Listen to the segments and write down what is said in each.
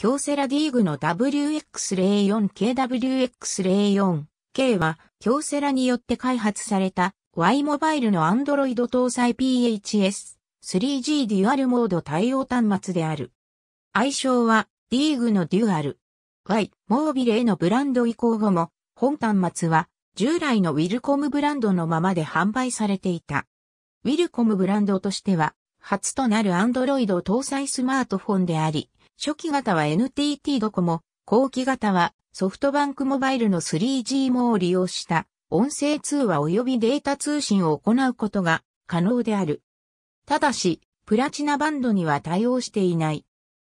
京セラディーグの WX04KWX04K は、京セラによって開発された Y モバイルの Android 搭載 PHS 3G デュアルモード対応端末である。愛称は、ディーグのデュアル。Y、モービルへのブランド移行後も、本端末は、従来のウィルコムブランドのままで販売されていた。ウィルコムブランドとしては、初となる Android 搭載スマートフォンであり、初期型は NTT ドコモ、後期型はソフトバンクモバイルの 3G もを利用した音声通話及びデータ通信を行うことが可能である。ただし、プラチナバンドには対応していない。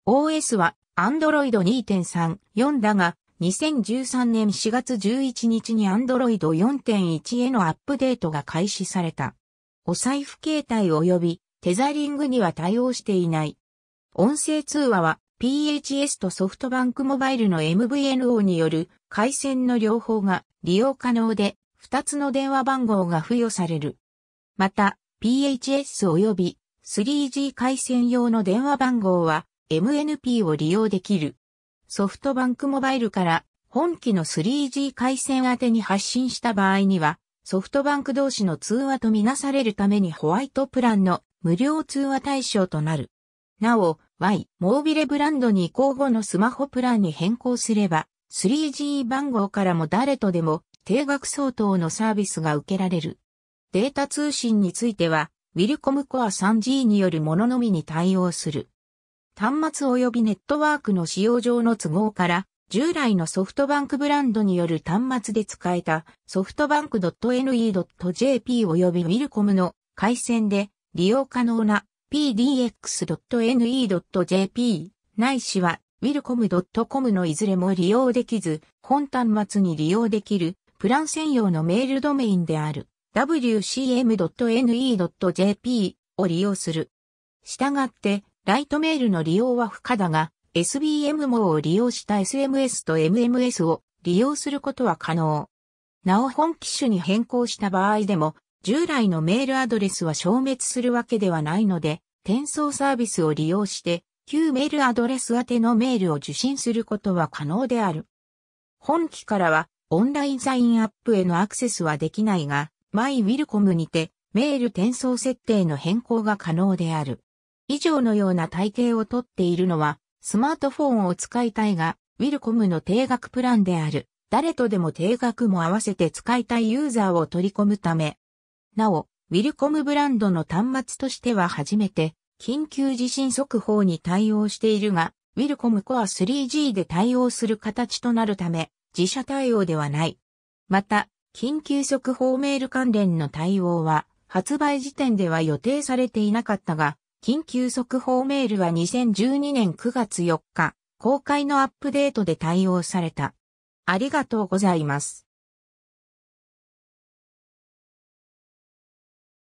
OS は Android 2.3.4だが、2013年4月11日に Android 4.1へのアップデートが開始された。お財布携帯及びテザリングには対応していない。音声通話は PHS とソフトバンクモバイルの MVNO による回線の両方が利用可能で、2つの電話番号が付与される。また、PHS 及び 3G 回線用の電話番号は MNP を利用できる。ソフトバンクモバイルから本機の 3G 回線宛てに発信した場合には、ソフトバンク同士の通話とみなされるためにホワイトプランの無料通話対象となる。なお、Y、モービレブランドに移行後のスマホプランに変更すれば、3G 番号からも誰とでも定額相当のサービスが受けられる。データ通信については、ウィルコムコア 3G によるもののみに対応する。端末及びネットワークの使用上の都合から、従来のソフトバンクブランドによる端末で使えたソフトバンク .ne.jp 及びウィルコムの回線で利用可能な pdx.ne.jp ないしは wilcom.com のいずれも利用できず、本端末に利用できるプラン専用のメールドメインである wcm.ne.jp を利用する。したがって、ライトメールの利用は不可だが、SBM 網を利用した SMS と MMS を利用することは可能。なお本機種に変更した場合でも、従来のメールアドレスは消滅するわけではないので、転送サービスを利用して、旧メールアドレス宛てのメールを受信することは可能である。本機からは、オンラインサインアップへのアクセスはできないが、MyWillcom にて、メール転送設定の変更が可能である。以上のような体系をとっているのは、スマートフォンを使いたいが、Willcom の定額プランである。誰とでも定額も合わせて使いたいユーザーを取り込むため。なお、ウィルコムブランドの端末としては初めて、緊急地震速報に対応しているが、ウィルコムコア 3G で対応する形となるため、自社対応ではない。また、緊急速報メール関連の対応は、発売時点では予定されていなかったが、緊急速報メールは2012年9月4日、公開のアップデートで対応された。ありがとうございます。